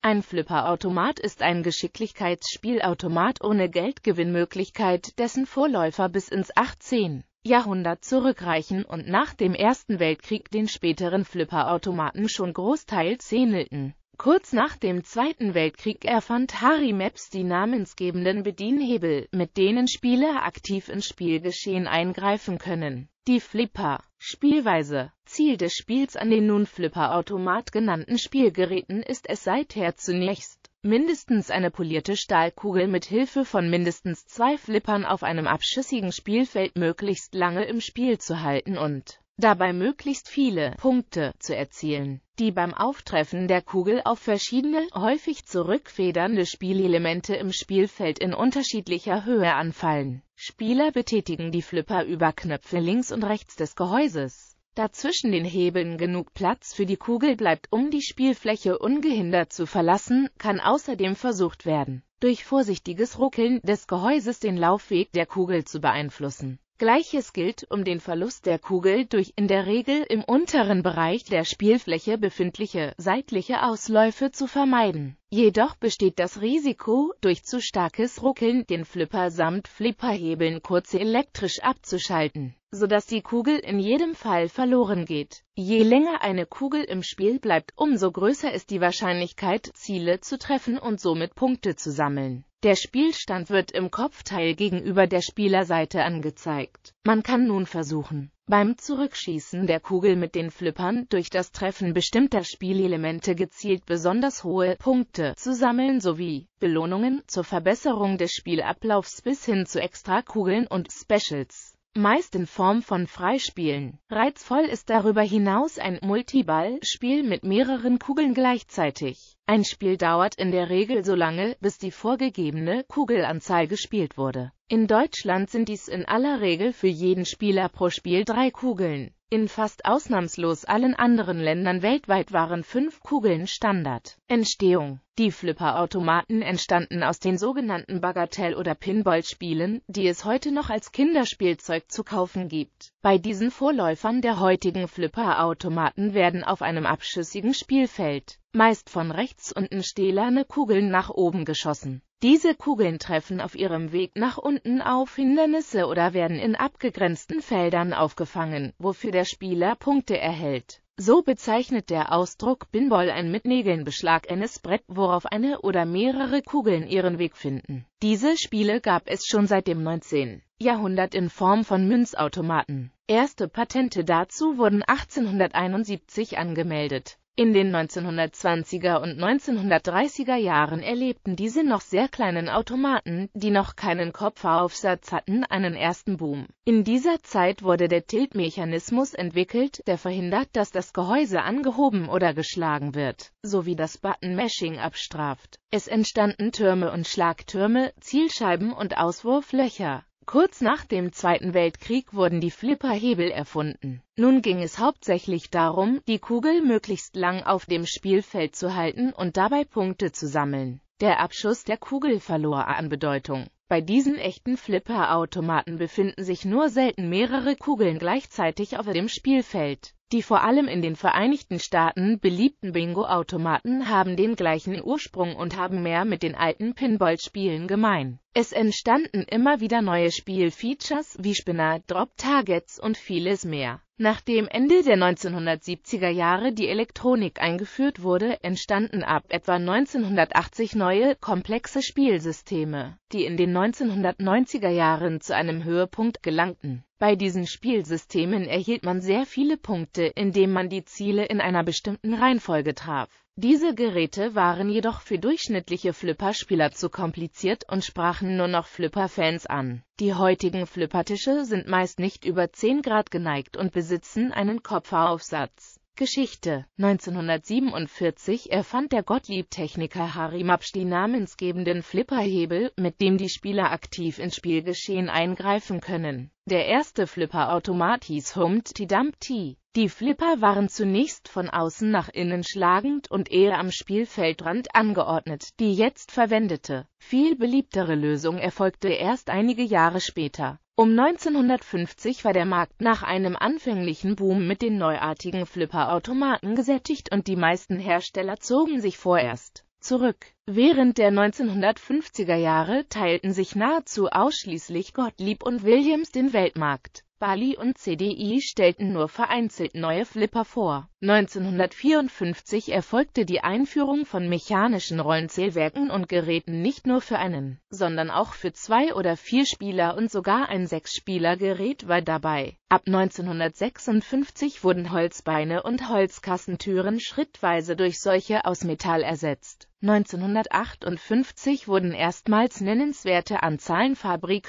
Ein Flipperautomat ist ein Geschicklichkeitsspielautomat ohne Geldgewinnmöglichkeit, dessen Vorläufer bis ins 18. Jahrhundert zurückreichen und nach dem Ersten Weltkrieg den späteren Flipperautomaten schon großteils ähnelten. Kurz nach dem Zweiten Weltkrieg erfand Harry Maps die namensgebenden Bedienhebel, mit denen Spieler aktiv ins Spielgeschehen eingreifen können. Die Flipper-Spielweise Ziel des Spiels an den nun Flipper-Automat genannten Spielgeräten ist es seither zunächst, mindestens eine polierte Stahlkugel mit Hilfe von mindestens zwei Flippern auf einem abschüssigen Spielfeld möglichst lange im Spiel zu halten und dabei möglichst viele Punkte zu erzielen, die beim Auftreffen der Kugel auf verschiedene, häufig zurückfedernde Spielelemente im Spielfeld in unterschiedlicher Höhe anfallen. Spieler betätigen die Flipper über Knöpfe links und rechts des Gehäuses. Da zwischen den Hebeln genug Platz für die Kugel bleibt, um die Spielfläche ungehindert zu verlassen, kann außerdem versucht werden, durch vorsichtiges Ruckeln des Gehäuses den Laufweg der Kugel zu beeinflussen. Gleiches gilt um den Verlust der Kugel durch in der Regel im unteren Bereich der Spielfläche befindliche seitliche Ausläufe zu vermeiden. Jedoch besteht das Risiko, durch zu starkes Ruckeln den Flipper samt Flipperhebeln kurz elektrisch abzuschalten, sodass die Kugel in jedem Fall verloren geht. Je länger eine Kugel im Spiel bleibt, umso größer ist die Wahrscheinlichkeit, Ziele zu treffen und somit Punkte zu sammeln. Der Spielstand wird im Kopfteil gegenüber der Spielerseite angezeigt. Man kann nun versuchen, beim Zurückschießen der Kugel mit den Flippern durch das Treffen bestimmter Spielelemente gezielt besonders hohe Punkte zu sammeln sowie Belohnungen zur Verbesserung des Spielablaufs bis hin zu Extrakugeln und Specials meist in Form von Freispielen. Reizvoll ist darüber hinaus ein Multiball-Spiel mit mehreren Kugeln gleichzeitig. Ein Spiel dauert in der Regel so lange, bis die vorgegebene Kugelanzahl gespielt wurde. In Deutschland sind dies in aller Regel für jeden Spieler pro Spiel drei Kugeln. In fast ausnahmslos allen anderen Ländern weltweit waren fünf Kugeln Standard. Entstehung Die Flipper-Automaten entstanden aus den sogenannten Bagatell- oder Pinball-Spielen, die es heute noch als Kinderspielzeug zu kaufen gibt. Bei diesen Vorläufern der heutigen Flipper-Automaten werden auf einem abschüssigen Spielfeld meist von rechts unten stählerne Kugeln nach oben geschossen diese Kugeln treffen auf ihrem Weg nach unten auf Hindernisse oder werden in abgegrenzten Feldern aufgefangen, wofür der Spieler Punkte erhält. So bezeichnet der Ausdruck Pinball ein mit Nägeln beschlagenes Brett, worauf eine oder mehrere Kugeln ihren Weg finden. Diese Spiele gab es schon seit dem 19. Jahrhundert in Form von Münzautomaten. Erste Patente dazu wurden 1871 angemeldet. In den 1920er und 1930er Jahren erlebten diese noch sehr kleinen Automaten, die noch keinen Kopferaufsatz hatten, einen ersten Boom. In dieser Zeit wurde der Tiltmechanismus entwickelt, der verhindert, dass das Gehäuse angehoben oder geschlagen wird, sowie das Button-Mashing abstraft. Es entstanden Türme und Schlagtürme, Zielscheiben und Auswurflöcher. Kurz nach dem Zweiten Weltkrieg wurden die Flipperhebel erfunden. Nun ging es hauptsächlich darum, die Kugel möglichst lang auf dem Spielfeld zu halten und dabei Punkte zu sammeln. Der Abschuss der Kugel verlor an Bedeutung. Bei diesen echten Flipper-Automaten befinden sich nur selten mehrere Kugeln gleichzeitig auf dem Spielfeld. Die vor allem in den Vereinigten Staaten beliebten Bingo-Automaten haben den gleichen Ursprung und haben mehr mit den alten Pinball-Spielen gemein. Es entstanden immer wieder neue Spielfeatures wie Spinner, Drop-Targets und vieles mehr. Nachdem Ende der 1970er Jahre die Elektronik eingeführt wurde, entstanden ab etwa 1980 neue, komplexe Spielsysteme, die in den 1990er Jahren zu einem Höhepunkt gelangten bei diesen Spielsystemen erhielt man sehr viele Punkte, indem man die Ziele in einer bestimmten Reihenfolge traf. Diese Geräte waren jedoch für durchschnittliche Flipper-Spieler zu kompliziert und sprachen nur noch Flipper-Fans an. Die heutigen Flippertische sind meist nicht über 10 Grad geneigt und besitzen einen Kopferaufsatz. Geschichte. 1947 erfand der Gottlieb-Techniker Harry Mapsch die namensgebenden Flipperhebel, mit dem die Spieler aktiv ins Spielgeschehen eingreifen können. Der erste Flipper-Automat hieß Humpty Dumpty. Die Flipper waren zunächst von außen nach innen schlagend und eher am Spielfeldrand angeordnet. Die jetzt verwendete, viel beliebtere Lösung erfolgte erst einige Jahre später. Um 1950 war der Markt nach einem anfänglichen Boom mit den neuartigen Flipper-Automaten gesättigt und die meisten Hersteller zogen sich vorerst zurück. Während der 1950er Jahre teilten sich nahezu ausschließlich Gottlieb und Williams den Weltmarkt. Bali und CDI stellten nur vereinzelt neue Flipper vor. 1954 erfolgte die Einführung von mechanischen Rollenzählwerken und Geräten nicht nur für einen, sondern auch für zwei oder vier Spieler und sogar ein Sechsspielergerät war dabei. Ab 1956 wurden Holzbeine und Holzkassentüren schrittweise durch solche aus Metall ersetzt 1958 wurden erstmals nennenswerte Anzahlen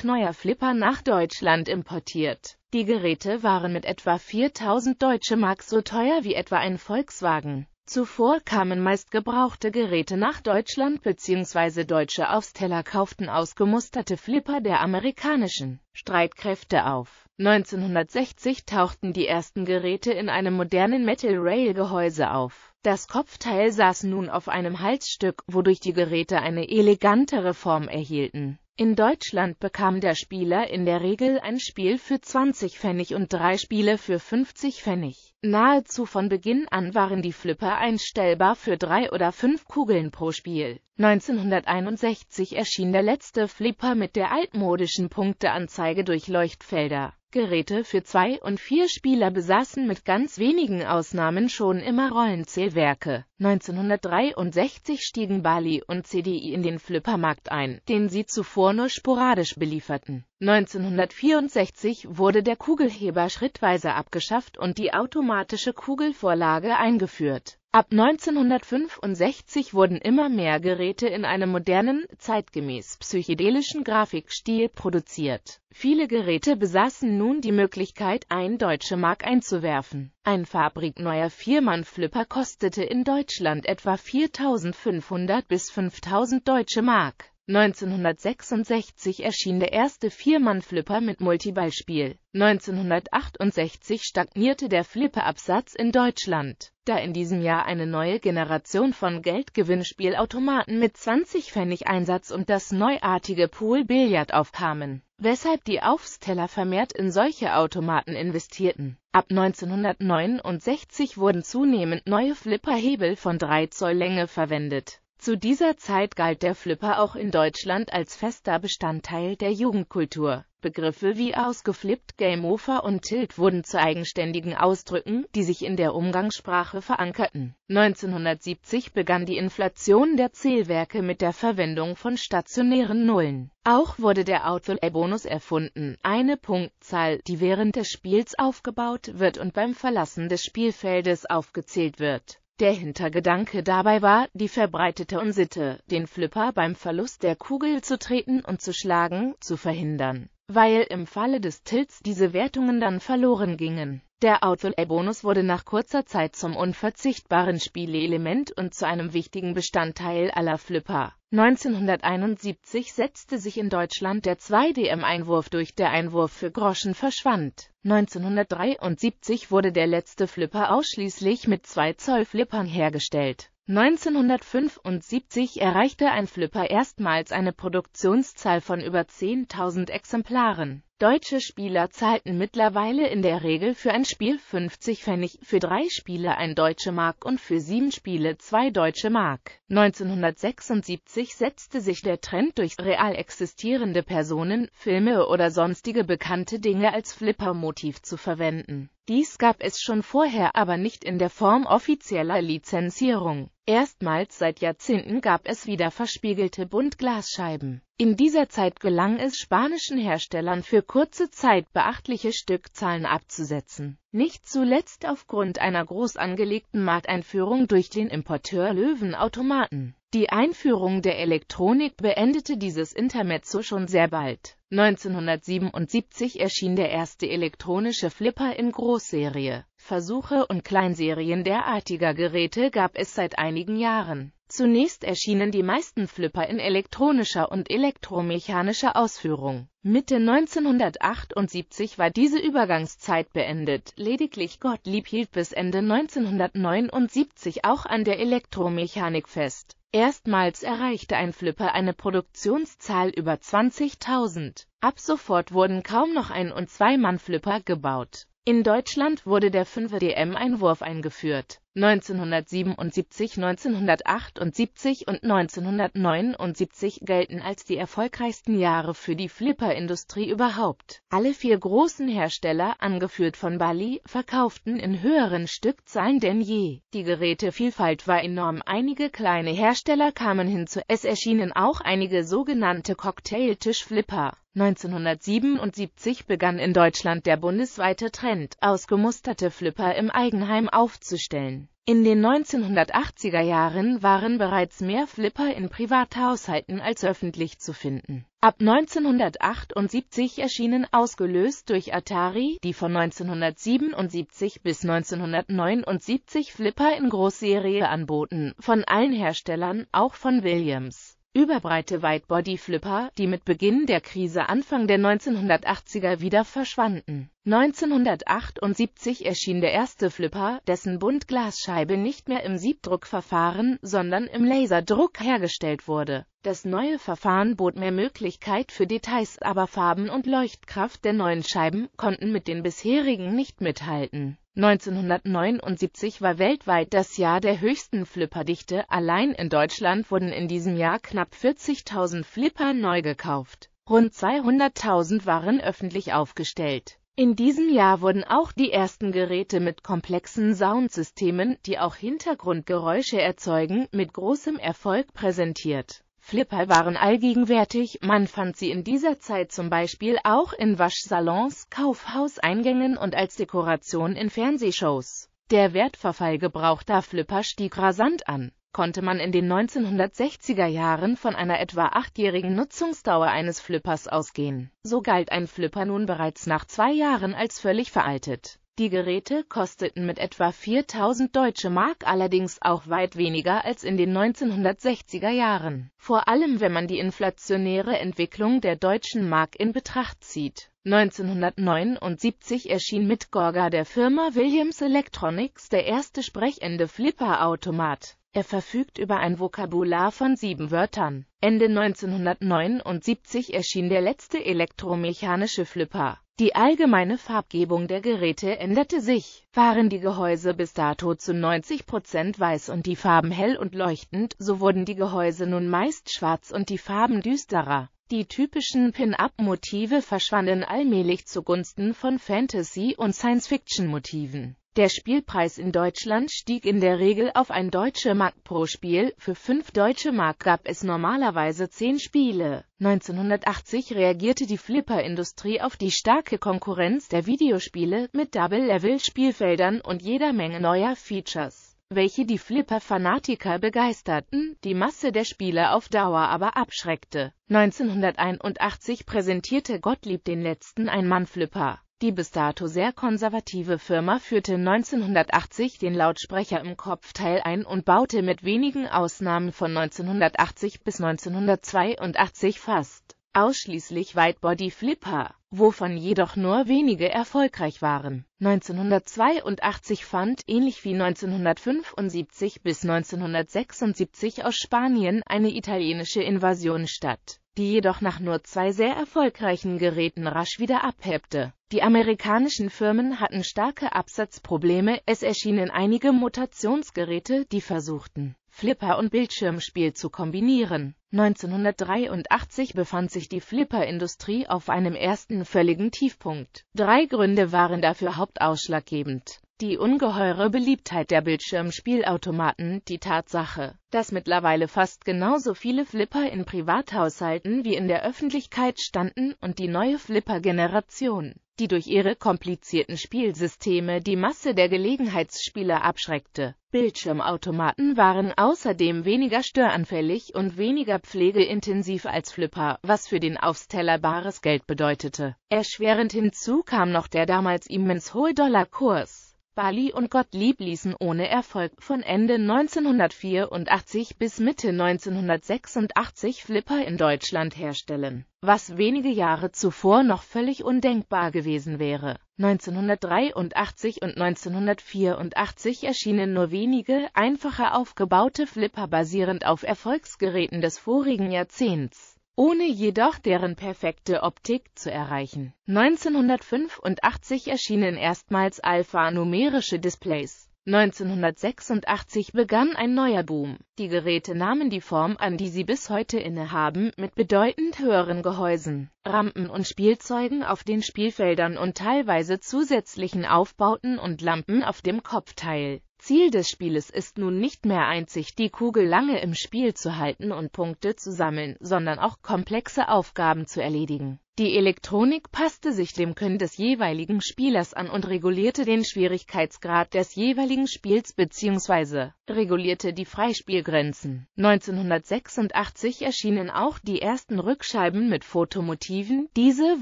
neuer Flipper nach Deutschland importiert. Die Geräte waren mit etwa 4000 Deutsche Mark so teuer wie etwa ein Volkswagen. Zuvor kamen meist gebrauchte Geräte nach Deutschland bzw. deutsche Aufsteller kauften ausgemusterte Flipper der amerikanischen Streitkräfte auf. 1960 tauchten die ersten Geräte in einem modernen Metal-Rail-Gehäuse auf das Kopfteil saß nun auf einem Halsstück, wodurch die Geräte eine elegantere Form erhielten. In Deutschland bekam der Spieler in der Regel ein Spiel für 20 Pfennig und drei Spiele für 50 Pfennig. Nahezu von Beginn an waren die Flipper einstellbar für drei oder fünf Kugeln pro Spiel. 1961 erschien der letzte Flipper mit der altmodischen Punkteanzeige durch Leuchtfelder Geräte für zwei und vier Spieler besaßen mit ganz wenigen Ausnahmen schon immer Rollenzählwerke. 1963 stiegen Bali und CDI in den Flippermarkt ein, den sie zuvor nur sporadisch belieferten. 1964 wurde der Kugelheber schrittweise abgeschafft und die automatische Kugelvorlage eingeführt Ab 1965 wurden immer mehr Geräte in einem modernen, zeitgemäß psychedelischen Grafikstil produziert. Viele Geräte besaßen nun die Möglichkeit, ein deutsche Mark einzuwerfen. Ein fabrikneuer Viermann-Flipper kostete in Deutschland etwa 4.500 bis 5.000 deutsche Mark. 1966 erschien der erste Viermann-Flipper mit Multiballspiel. 1968 stagnierte der Flipperabsatz in Deutschland, da in diesem Jahr eine neue Generation von Geldgewinnspielautomaten mit 20 Pfennig Einsatz und das neuartige Pool-Billard aufkamen, weshalb die Aufsteller vermehrt in solche Automaten investierten. Ab 1969 wurden zunehmend neue Flipperhebel von 3 Zoll Länge verwendet zu dieser Zeit galt der Flipper auch in Deutschland als fester Bestandteil der Jugendkultur. Begriffe wie ausgeflippt, Game Over und Tilt wurden zu eigenständigen Ausdrücken, die sich in der Umgangssprache verankerten. 1970 begann die Inflation der Zählwerke mit der Verwendung von stationären Nullen. Auch wurde der Outfall-Bonus erfunden, eine Punktzahl, die während des Spiels aufgebaut wird und beim Verlassen des Spielfeldes aufgezählt wird. Der Hintergedanke dabei war, die verbreitete Unsitte, den Flipper beim Verlust der Kugel zu treten und zu schlagen, zu verhindern, weil im Falle des Tilts diese Wertungen dann verloren gingen. Der Autolay-Bonus wurde nach kurzer Zeit zum unverzichtbaren Spielelement und zu einem wichtigen Bestandteil aller Flipper. 1971 setzte sich in Deutschland der 2DM-Einwurf durch, der Einwurf für Groschen verschwand. 1973 wurde der letzte Flipper ausschließlich mit 2 Zoll Flippern hergestellt. 1975 erreichte ein Flipper erstmals eine Produktionszahl von über 10.000 Exemplaren. Deutsche Spieler zahlten mittlerweile in der Regel für ein Spiel 50 Pfennig, für drei Spiele ein Deutsche Mark und für sieben Spiele zwei Deutsche Mark. 1976 setzte sich der Trend durch, real existierende Personen, Filme oder sonstige bekannte Dinge als Flippermotiv zu verwenden. Dies gab es schon vorher, aber nicht in der Form offizieller Lizenzierung. Erstmals seit Jahrzehnten gab es wieder verspiegelte Buntglasscheiben. In dieser Zeit gelang es spanischen Herstellern für kurze Zeit beachtliche Stückzahlen abzusetzen. Nicht zuletzt aufgrund einer groß angelegten Markteinführung durch den Importeur Löwenautomaten. Die Einführung der Elektronik beendete dieses Intermezzo schon sehr bald. 1977 erschien der erste elektronische Flipper in Großserie. Versuche und Kleinserien derartiger Geräte gab es seit einigen Jahren. Zunächst erschienen die meisten Flipper in elektronischer und elektromechanischer Ausführung. Mitte 1978 war diese Übergangszeit beendet, lediglich Gottlieb hielt bis Ende 1979 auch an der Elektromechanik fest. Erstmals erreichte ein Flipper eine Produktionszahl über 20.000. Ab sofort wurden kaum noch ein- und Zwei-Mann-Flipper gebaut. In Deutschland wurde der 5DM-Einwurf eingeführt. 1977, 1978 und 1979 gelten als die erfolgreichsten Jahre für die Flipper-Industrie überhaupt. Alle vier großen Hersteller, angeführt von Bali, verkauften in höheren Stückzahlen denn je. Die Gerätevielfalt war enorm, einige kleine Hersteller kamen hinzu, es erschienen auch einige sogenannte Cocktailtisch-Flipper. 1977 begann in Deutschland der bundesweite Trend, ausgemusterte Flipper im Eigenheim aufzustellen. In den 1980er Jahren waren bereits mehr Flipper in Privathaushalten als öffentlich zu finden. Ab 1978 erschienen ausgelöst durch Atari die von 1977 bis 1979 Flipper in Großserie anboten, von allen Herstellern, auch von Williams überbreite Wide-Body-Flipper, die mit Beginn der Krise Anfang der 1980er wieder verschwanden. 1978 erschien der erste Flipper, dessen Buntglasscheibe nicht mehr im Siebdruckverfahren, sondern im Laserdruck hergestellt wurde. Das neue Verfahren bot mehr Möglichkeit für Details, aber Farben und Leuchtkraft der neuen Scheiben konnten mit den bisherigen nicht mithalten 1979 war weltweit das Jahr der höchsten Flipperdichte, allein in Deutschland wurden in diesem Jahr knapp 40.000 Flipper neu gekauft. Rund 200.000 waren öffentlich aufgestellt. In diesem Jahr wurden auch die ersten Geräte mit komplexen Soundsystemen, die auch Hintergrundgeräusche erzeugen, mit großem Erfolg präsentiert. Flipper waren allgegenwärtig, man fand sie in dieser Zeit zum Beispiel auch in Waschsalons, Kaufhauseingängen und als Dekoration in Fernsehshows. Der Wertverfall gebrauchter Flipper stieg rasant an konnte man in den 1960er Jahren von einer etwa achtjährigen Nutzungsdauer eines Flippers ausgehen. So galt ein Flipper nun bereits nach zwei Jahren als völlig veraltet. Die Geräte kosteten mit etwa 4000 deutsche Mark allerdings auch weit weniger als in den 1960er Jahren, vor allem wenn man die inflationäre Entwicklung der deutschen Mark in Betracht zieht. 1979 erschien mit Gorga der Firma Williams Electronics der erste sprechende Flipper-Automat. Er verfügt über ein Vokabular von sieben Wörtern. Ende 1979 erschien der letzte elektromechanische Flipper. Die allgemeine Farbgebung der Geräte änderte sich. Waren die Gehäuse bis dato zu 90% weiß und die Farben hell und leuchtend, so wurden die Gehäuse nun meist schwarz und die Farben düsterer. Die typischen Pin-Up-Motive verschwanden allmählich zugunsten von Fantasy- und Science-Fiction-Motiven. Der Spielpreis in Deutschland stieg in der Regel auf ein deutsche Mark pro Spiel, für 5 deutsche Mark gab es normalerweise 10 Spiele. 1980 reagierte die Flipper-Industrie auf die starke Konkurrenz der Videospiele mit Double-Level-Spielfeldern und jeder Menge neuer Features welche die Flipper-Fanatiker begeisterten, die Masse der Spieler auf Dauer aber abschreckte. 1981 präsentierte Gottlieb den letzten Ein-Mann-Flipper. Die bis dato sehr konservative Firma führte 1980 den Lautsprecher im Kopfteil ein und baute mit wenigen Ausnahmen von 1980 bis 1982 fast ausschließlich Whitebody flipper wovon jedoch nur wenige erfolgreich waren. 1982 fand, ähnlich wie 1975 bis 1976 aus Spanien, eine italienische Invasion statt die jedoch nach nur zwei sehr erfolgreichen Geräten rasch wieder abhebte. Die amerikanischen Firmen hatten starke Absatzprobleme, es erschienen einige Mutationsgeräte, die versuchten, Flipper und Bildschirmspiel zu kombinieren. 1983 befand sich die Flipper-Industrie auf einem ersten völligen Tiefpunkt. Drei Gründe waren dafür hauptausschlaggebend. Die ungeheure Beliebtheit der Bildschirmspielautomaten, die Tatsache, dass mittlerweile fast genauso viele Flipper in Privathaushalten wie in der Öffentlichkeit standen und die neue Flipper-Generation, die durch ihre komplizierten Spielsysteme die Masse der Gelegenheitsspieler abschreckte. Bildschirmautomaten waren außerdem weniger störanfällig und weniger pflegeintensiv als Flipper, was für den Aufsteller bares Geld bedeutete. Erschwerend hinzu kam noch der damals immens hohe Dollarkurs. Bali und Gottlieb ließen ohne Erfolg von Ende 1984 bis Mitte 1986 Flipper in Deutschland herstellen, was wenige Jahre zuvor noch völlig undenkbar gewesen wäre. 1983 und 1984 erschienen nur wenige einfacher aufgebaute Flipper basierend auf Erfolgsgeräten des vorigen Jahrzehnts ohne jedoch deren perfekte Optik zu erreichen. 1985 erschienen erstmals alphanumerische Displays. 1986 begann ein neuer Boom. Die Geräte nahmen die Form an, die sie bis heute innehaben, mit bedeutend höheren Gehäusen, Rampen und Spielzeugen auf den Spielfeldern und teilweise zusätzlichen Aufbauten und Lampen auf dem Kopfteil. Ziel des Spieles ist nun nicht mehr einzig die Kugel lange im Spiel zu halten und Punkte zu sammeln, sondern auch komplexe Aufgaben zu erledigen. Die Elektronik passte sich dem Können des jeweiligen Spielers an und regulierte den Schwierigkeitsgrad des jeweiligen Spiels bzw regulierte die Freispielgrenzen. 1986 erschienen auch die ersten Rückscheiben mit Fotomotiven, diese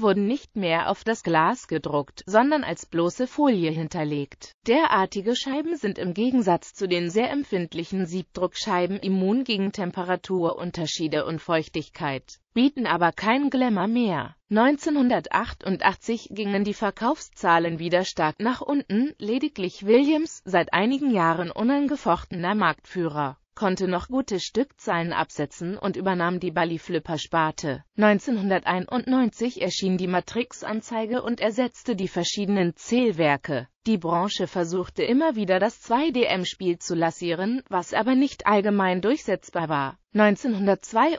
wurden nicht mehr auf das Glas gedruckt, sondern als bloße Folie hinterlegt. Derartige Scheiben sind im Gegensatz zu den sehr empfindlichen Siebdruckscheiben immun gegen Temperaturunterschiede und Feuchtigkeit bieten aber keinen Glamour mehr. 1988 gingen die Verkaufszahlen wieder stark nach unten, lediglich Williams, seit einigen Jahren unangefochtener Marktführer, konnte noch gute Stückzahlen absetzen und übernahm die Bally-Flipper-Sparte. 1991 erschien die Matrix-Anzeige und ersetzte die verschiedenen Zählwerke. Die Branche versuchte immer wieder das 2DM-Spiel zu lassieren, was aber nicht allgemein durchsetzbar war. 1992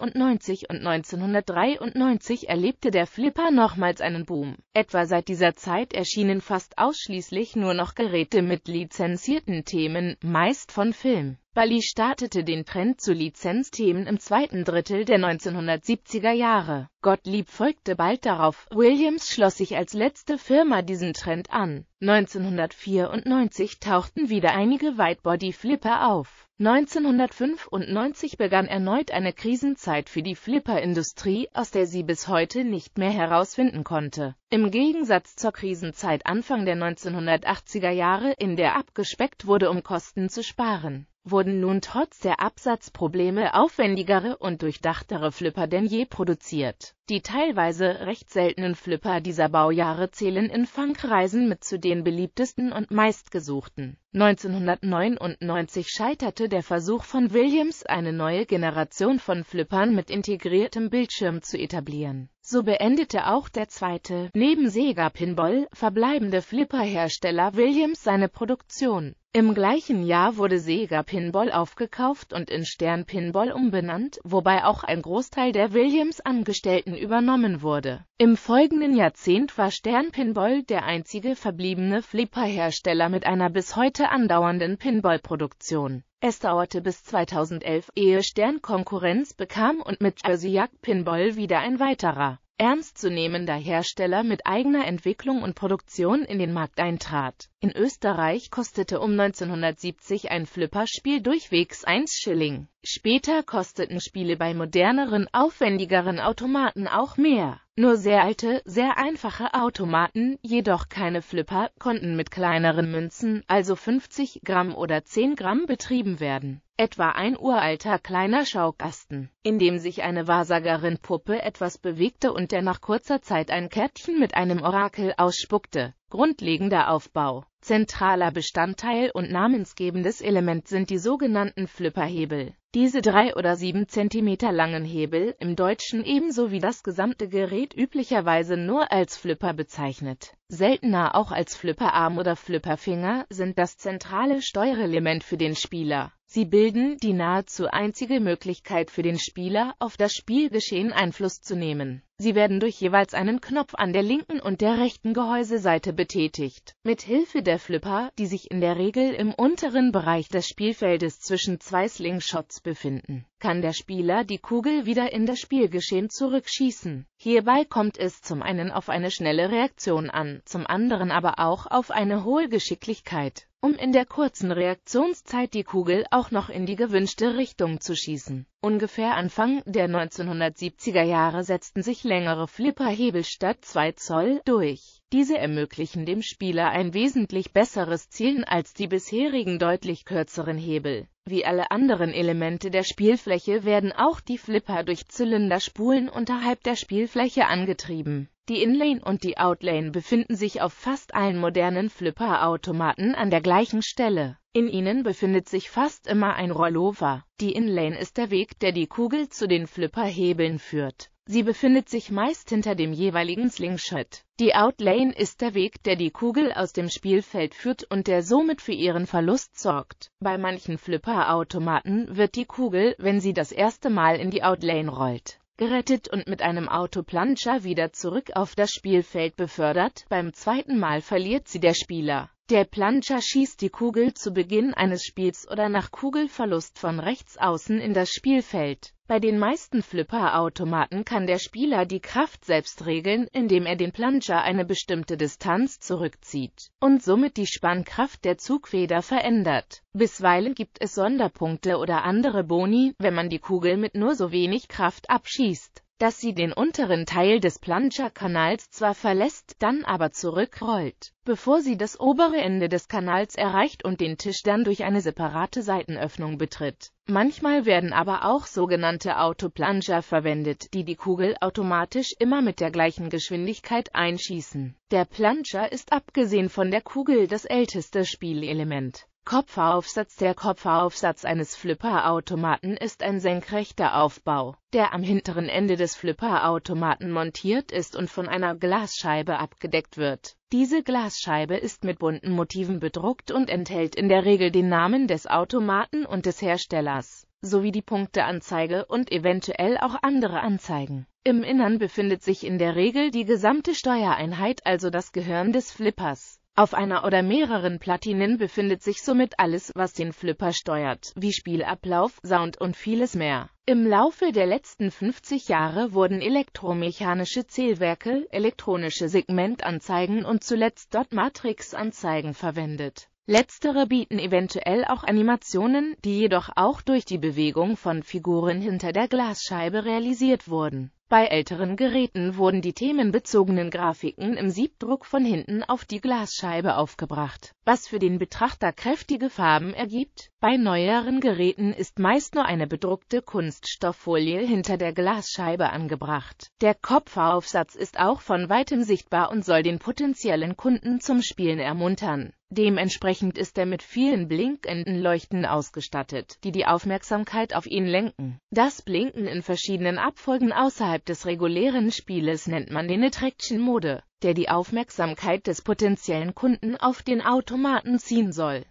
und 1993 erlebte der Flipper nochmals einen Boom. Etwa seit dieser Zeit erschienen fast ausschließlich nur noch Geräte mit lizenzierten Themen, meist von Film. Bali startete den Trend zu Lizenzthemen im zweiten Drittel der 1970er Jahre. Gottlieb folgte bald darauf. Williams schloss sich als letzte Firma diesen Trend an. 1994 tauchten wieder einige Whitebody-Flipper auf. 1995 begann erneut eine Krisenzeit für die Flipper-Industrie, aus der sie bis heute nicht mehr herausfinden konnte im Gegensatz zur Krisenzeit Anfang der 1980er Jahre, in der abgespeckt wurde, um Kosten zu sparen, wurden nun trotz der Absatzprobleme aufwendigere und durchdachtere Flipper denn je produziert. Die teilweise recht seltenen Flipper dieser Baujahre zählen in Funkreisen mit zu den beliebtesten und meistgesuchten. 1999 scheiterte der Versuch von Williams, eine neue Generation von Flippern mit integriertem Bildschirm zu etablieren. So beendete auch der zweite, neben Sega Pinball, verbleibende Flipper-Hersteller Williams seine Produktion. Im gleichen Jahr wurde Sega Pinball aufgekauft und in Stern Pinball umbenannt, wobei auch ein Großteil der Williams-Angestellten übernommen wurde. Im folgenden Jahrzehnt war Stern Pinball der einzige verbliebene Flipper-Hersteller mit einer bis heute andauernden Pinball-Produktion. Es dauerte bis 2011, ehe Stern Konkurrenz bekam und mit Jersey Jack Pinball wieder ein weiterer ernstzunehmender Hersteller mit eigener Entwicklung und Produktion in den Markt eintrat. In Österreich kostete um 1970 ein Flipperspiel durchwegs 1 Schilling. Später kosteten Spiele bei moderneren, aufwendigeren Automaten auch mehr. Nur sehr alte, sehr einfache Automaten, jedoch keine Flipper, konnten mit kleineren Münzen, also 50 Gramm oder 10 Gramm betrieben werden etwa ein uralter kleiner Schaukasten, in dem sich eine Wahrsagerin-Puppe etwas bewegte und der nach kurzer Zeit ein Kärtchen mit einem Orakel ausspuckte. Grundlegender Aufbau Zentraler Bestandteil und namensgebendes Element sind die sogenannten Flipperhebel. Diese drei oder sieben Zentimeter langen Hebel, im Deutschen ebenso wie das gesamte Gerät üblicherweise nur als Flipper bezeichnet, seltener auch als Flipperarm oder Flipperfinger, sind das zentrale Steuerelement für den Spieler. Sie bilden die nahezu einzige Möglichkeit für den Spieler, auf das Spielgeschehen Einfluss zu nehmen. Sie werden durch jeweils einen Knopf an der linken und der rechten Gehäuseseite betätigt. Mit Hilfe der Flipper, die sich in der Regel im unteren Bereich des Spielfeldes zwischen zwei Slingshots befinden, kann der Spieler die Kugel wieder in das Spielgeschehen zurückschießen. Hierbei kommt es zum einen auf eine schnelle Reaktion an, zum anderen aber auch auf eine hohe Geschicklichkeit um in der kurzen Reaktionszeit die Kugel auch noch in die gewünschte Richtung zu schießen. Ungefähr Anfang der 1970er Jahre setzten sich längere Flipperhebel statt 2 Zoll durch. Diese ermöglichen dem Spieler ein wesentlich besseres Zielen als die bisherigen deutlich kürzeren Hebel. Wie alle anderen Elemente der Spielfläche werden auch die Flipper durch Zylinderspulen unterhalb der Spielfläche angetrieben die Inlane und die Outlane befinden sich auf fast allen modernen Flipper-Automaten an der gleichen Stelle. In ihnen befindet sich fast immer ein Rollover. Die Inlane ist der Weg, der die Kugel zu den Flipper-Hebeln führt. Sie befindet sich meist hinter dem jeweiligen Slingshot. Die Outlane ist der Weg, der die Kugel aus dem Spielfeld führt und der somit für ihren Verlust sorgt. Bei manchen Flipper-Automaten wird die Kugel, wenn sie das erste Mal in die Outlane rollt, gerettet und mit einem Autoplanscher wieder zurück auf das Spielfeld befördert. Beim zweiten Mal verliert sie der Spieler. Der Planscher schießt die Kugel zu Beginn eines Spiels oder nach Kugelverlust von rechts außen in das Spielfeld. Bei den meisten Flipper-Automaten kann der Spieler die Kraft selbst regeln, indem er den Plunger eine bestimmte Distanz zurückzieht und somit die Spannkraft der Zugfeder verändert. Bisweilen gibt es Sonderpunkte oder andere Boni, wenn man die Kugel mit nur so wenig Kraft abschießt dass sie den unteren Teil des Plancha-Kanals zwar verlässt, dann aber zurückrollt, bevor sie das obere Ende des Kanals erreicht und den Tisch dann durch eine separate Seitenöffnung betritt. Manchmal werden aber auch sogenannte Autoplanger verwendet, die die Kugel automatisch immer mit der gleichen Geschwindigkeit einschießen. Der Planger ist abgesehen von der Kugel das älteste Spielelement Kopferaufsatz Der Kopferaufsatz eines Flipperautomaten ist ein senkrechter Aufbau, der am hinteren Ende des Flipperautomaten montiert ist und von einer Glasscheibe abgedeckt wird. Diese Glasscheibe ist mit bunten Motiven bedruckt und enthält in der Regel den Namen des Automaten und des Herstellers, sowie die Punkteanzeige und eventuell auch andere Anzeigen. Im Innern befindet sich in der Regel die gesamte Steuereinheit, also das Gehirn des Flippers auf einer oder mehreren Platinen befindet sich somit alles, was den Flipper steuert, wie Spielablauf, Sound und vieles mehr. Im Laufe der letzten 50 Jahre wurden elektromechanische Zählwerke, elektronische Segmentanzeigen und zuletzt Dot-Matrix-Anzeigen verwendet. Letztere bieten eventuell auch Animationen, die jedoch auch durch die Bewegung von Figuren hinter der Glasscheibe realisiert wurden. Bei älteren Geräten wurden die themenbezogenen Grafiken im Siebdruck von hinten auf die Glasscheibe aufgebracht, was für den Betrachter kräftige Farben ergibt. Bei neueren Geräten ist meist nur eine bedruckte Kunststofffolie hinter der Glasscheibe angebracht. Der Kopfaufsatz ist auch von weitem sichtbar und soll den potenziellen Kunden zum Spielen ermuntern. Dementsprechend ist er mit vielen blinkenden Leuchten ausgestattet, die die Aufmerksamkeit auf ihn lenken. Das Blinken in verschiedenen Abfolgen außerhalb Innerhalb des regulären Spieles nennt man den Attraction Mode, der die Aufmerksamkeit des potenziellen Kunden auf den Automaten ziehen soll